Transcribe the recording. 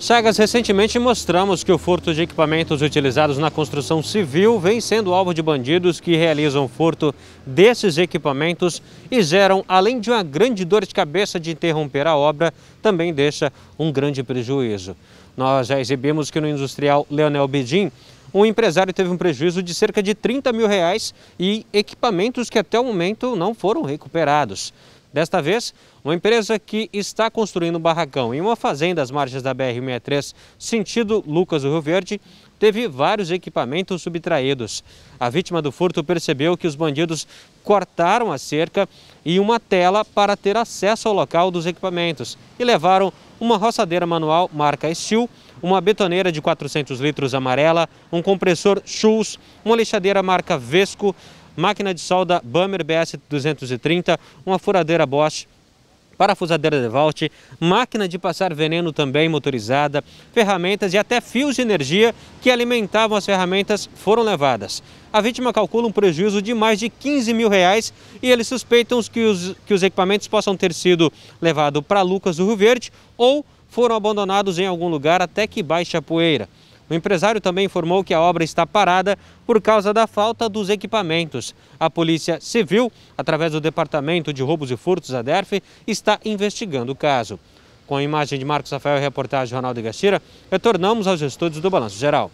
Chagas, recentemente mostramos que o furto de equipamentos utilizados na construção civil vem sendo alvo de bandidos que realizam furto desses equipamentos e geram, além de uma grande dor de cabeça de interromper a obra, também deixa um grande prejuízo. Nós já exibimos que no industrial Leonel Bedim, um empresário teve um prejuízo de cerca de 30 mil reais e equipamentos que até o momento não foram recuperados. Desta vez, uma empresa que está construindo um barracão em uma fazenda às margens da BR-63, sentido Lucas do Rio Verde, teve vários equipamentos subtraídos. A vítima do furto percebeu que os bandidos cortaram a cerca e uma tela para ter acesso ao local dos equipamentos e levaram uma roçadeira manual marca Estil, uma betoneira de 400 litros amarela, um compressor Schultz, uma lixadeira marca Vesco, máquina de solda Bummer BS-230, uma furadeira Bosch parafusadeira Devalt, máquina de passar veneno também motorizada, ferramentas e até fios de energia que alimentavam as ferramentas foram levadas. A vítima calcula um prejuízo de mais de 15 mil reais e eles suspeitam que os, que os equipamentos possam ter sido levados para Lucas do Rio Verde ou foram abandonados em algum lugar até que baixe a poeira. O empresário também informou que a obra está parada por causa da falta dos equipamentos. A Polícia Civil, através do Departamento de Roubos e Furtos, a DERF, está investigando o caso. Com a imagem de Marcos Rafael e reportagem de Ronaldo Gastira, retornamos aos estúdios do Balanço Geral.